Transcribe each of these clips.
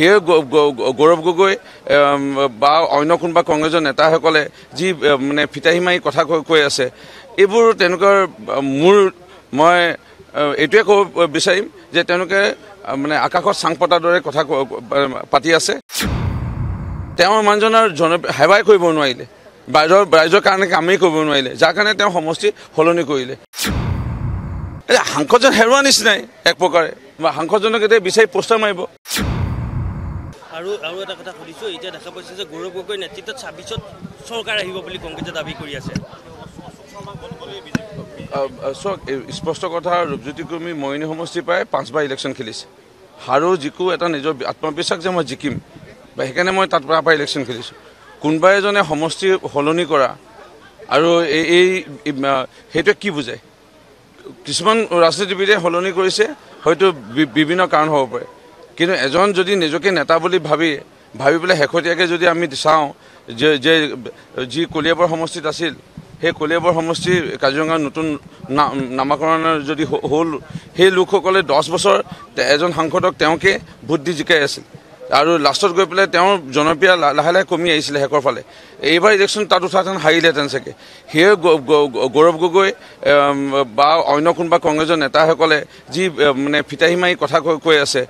সেয়ে গৌৰৱ গগৈ বা অন্য কোনোবা কংগ্ৰেছৰ নেতাসকলে যি মানে ফিতাহী মাৰি কথা কৈ কৈ আছে এইবোৰ তেওঁলোকৰ মোৰ মই এইটোৱে ক'ব বিচাৰিম যে তেওঁলোকে মানে আকাশত চাং পতাৰ দৰে কথা পাতি আছে তেওঁ মানুহজনৰ জন সেৱাই কৰিব নোৱাৰিলে ৰাইজৰ ৰাইজৰ কাৰণে কামেই কৰিব নোৱাৰিলে যাৰ কাৰণে তেওঁ সমষ্টি সলনি কৰিলে সাংসদজন হেৰুৱা নিচিনাই এক প্ৰকাৰে সাংসদজনক এতিয়া বিচাৰি পষ্টাৰ মাৰিব আৰু আৰু এটা কথা সুধিছোঁ এতিয়া দেখা পাইছে যে গৌৰৱ গগৈ নেতৃত্বত ছাব্বিছত চৰকাৰ আহিব বুলি কংগ্ৰেছে দাবী কৰি আছে চাওক স্পষ্ট কথা ৰূপজ্যোতি কুৰ্মী মইনী সমষ্টিৰ পৰাই পাঁচবাৰ ইলেকশ্যন খেলিছে আৰু যিকো এটা নিজৰ আত্মবিশ্বাস যে মই জিকিম বা সেইকাৰণে মই তাত পৰা ইলেকশ্যন খেলিছোঁ কোনোবা এজনে সমষ্টি সলনি কৰা আৰু এই এই সেইটোৱে কি বুজায় কিছুমান ৰাজনীতিবিদে সলনি কৰিছে হয়তো বিভিন্ন কাৰণ হ'ব পাৰে কিন্তু এজন যদি নিজকে নেতা বুলি ভাবি ভাবি পেলাই শেহতীয়াকৈ যদি আমি চাওঁ যে যে যি কলিয়াবৰ সমষ্টিত আছিল সেই কলিয়াবৰ সমষ্টি কাজিৰঙাৰ নতুন নামাকৰণ যদি হ'ল সেই লোকসকলে দহ বছৰ এজন সাংসদক তেওঁকে ভোট দি জিকাই আছিল আৰু লাষ্টত গৈ পেলাই তেওঁৰ জনপ্ৰিয় লাহে লাহে কমি আহিছিলে শেষৰ ফালে এইবাৰ ইলেকশ্যন তাত উঠাহেঁতেন হাৰিলেহেঁতেন চাগে সেয়ে গৌৰৱ গগৈ বা অন্য কোনোবা কংগ্ৰেছৰ নেতাসকলে যি মানে ফিতাহী মাৰি কথা কৈ কৈ আছে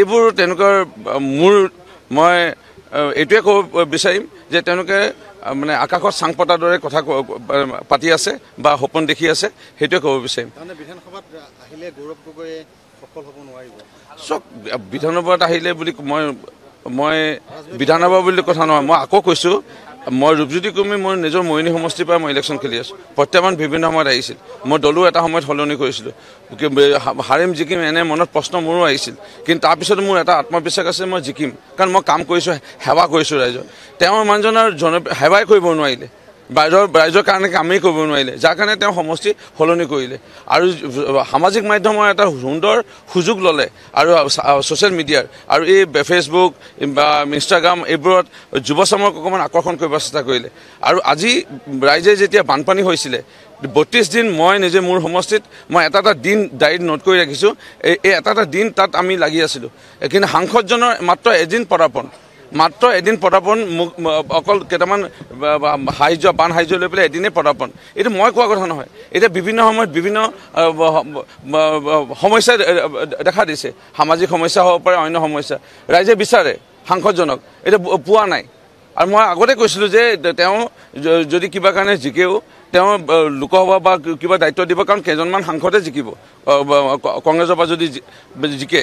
এইবোৰ তেওঁলোকৰ মোৰ মই এইটোৱে ক'ব বিচাৰিম যে তেওঁলোকে মানে আকাশত চাং পতাৰ দৰে কথা পাতি আছে বা সপোন দেখি আছে সেইটোৱে ক'ব বিচাৰিম তাৰমানে বিধানসভাত আহিলে গৌৰৱ গগৈয়ে চক বিধানসভাত আহিলে বুলি মই মই বিধানসভা বুলি কথা নহয় মই আকৌ কৈছোঁ মই ৰূপজ্যোতি কুৰ্মী মোৰ নিজৰ মৰিণী সমষ্টিৰ পৰা মই ইলেকশ্যন খেলি আছোঁ প্ৰত্যাহ্বান বিভিন্ন সময়ত আহিছিল মই দলো এটা সময়ত সলনি কৰিছিলোঁ হাৰিম জিকিম এনে মনত প্ৰশ্ন মোৰো আহিছিল কিন্তু তাৰপিছত মোৰ এটা আত্মবিশ্বাস আছে মই জিকিম কাৰণ মই কাম কৰিছোঁ সেৱা কৰিছোঁ ৰাইজৰ তেওঁৰ মানুহজনৰ জন সেৱাই কৰিব নোৱাৰিলে বাইদেউ ৰাইজৰ কাৰণে কামেই কৰিব নোৱাৰিলে যাৰ কাৰণে তেওঁ সমষ্টি সলনি কৰিলে আৰু সামাজিক মাধ্যমৰ এটা সুন্দৰ সুযোগ ল'লে আৰু ছ'চিয়েল মিডিয়াৰ আৰু এই ফেচবুক বা ইনষ্টাগ্ৰাম এইবোৰত যুৱচামক অকণমান আকৰ্ষণ কৰিব চেষ্টা কৰিলে আৰু আজি ৰাইজে যেতিয়া বানপানী হৈছিলে বত্ৰিছ দিন মই নিজে মোৰ সমষ্টিত মই এটা এটা দিন ডায়েৰীত নোট কৰি ৰাখিছোঁ এই এটা এটা দিন তাত আমি লাগি আছিলোঁ কিন্তু সাংসদজনৰ মাত্ৰ এদিন পদাৰ্পণ মাত্ৰ এদিন মোক অকল কেইটামান সাহাৰ্য বান সাহাৰ্য লৈ পেলাই এদিনেই পদাপন এইটো মই কোৱা কথা নহয় এতিয়া বিভিন্ন সময়ত বিভিন্ন সমস্যাই দেখা দিছে সামাজিক সমস্যা হ'ব পাৰে অন্য সমস্যা ৰাইজে বিচাৰে সাংসদজনক এতিয়া পোৱা নাই আৰু মই আগতে কৈছিলোঁ যে তেওঁ যদি কিবা কাৰণে জিকেও তেওঁ লোকসভা বা কিবা দায়িত্ব দিব কাৰণ কেইজনমান সাংসদে জিকিব কংগ্ৰেছৰ পৰা যদি জিকে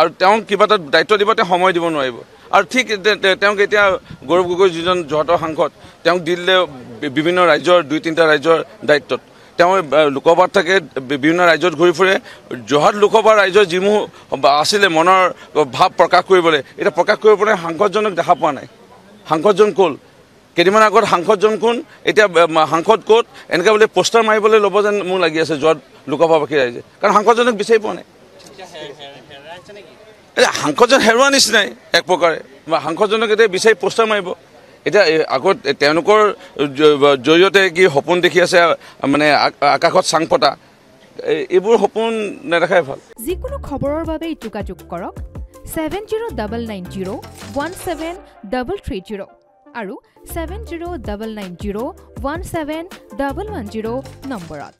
আৰু তেওঁক কিবা এটা দায়িত্ব দিব তেওঁ সময় দিব নোৱাৰিব আৰু ঠিক তেওঁক এতিয়া গৌৰৱ গগৈ যিজন জহাটৰ সাংসদ তেওঁক দিলে বিভিন্ন ৰাজ্যৰ দুই তিনিটা ৰাজ্যৰ দায়িত্বত তেওঁ লোকসভাত থাকে বিভিন্ন ৰাজ্যত ঘূৰি ফুৰে জহাট লোকসভা ৰাইজৰ যিমূহ আছিলে মনৰ ভাৱ প্ৰকাশ কৰিবলৈ এতিয়া প্ৰকাশ কৰিব পৰা সাংসদজনক দেখা পোৱা নাই সাংসদজন ক'ল কেইদিনমান আগত সাংসদজন কোন এতিয়া সাংসদ ক'ত এনেকৈ বোলে প'ষ্টাৰ মাৰিবলৈ ল'ব যেন মোৰ লাগি আছে যোৱা লোকসভাবাসী ৰাইজে কাৰণ সাংসদজনক বিচাৰি পোৱা নাই এতিয়া সাংসদজন হেৰুৱা নিচিনাই এক প্ৰকাৰে সাংসদজনক এতিয়া বিচাৰি পোষ্টাৰ মাৰিব এতিয়া আগত তেওঁলোকৰ জৰিয়তে কি সপোন দেখি আছে মানে আকাশত চাং পতা এইবোৰ সপোন নেদেখাই ভাল যিকোনো খবৰৰ বাবে যোগাযোগ কৰক seven zero' double nine zero' one seven double three zero' আৰু seven zero' double nine zero' one seven double one zero' নম্বৰত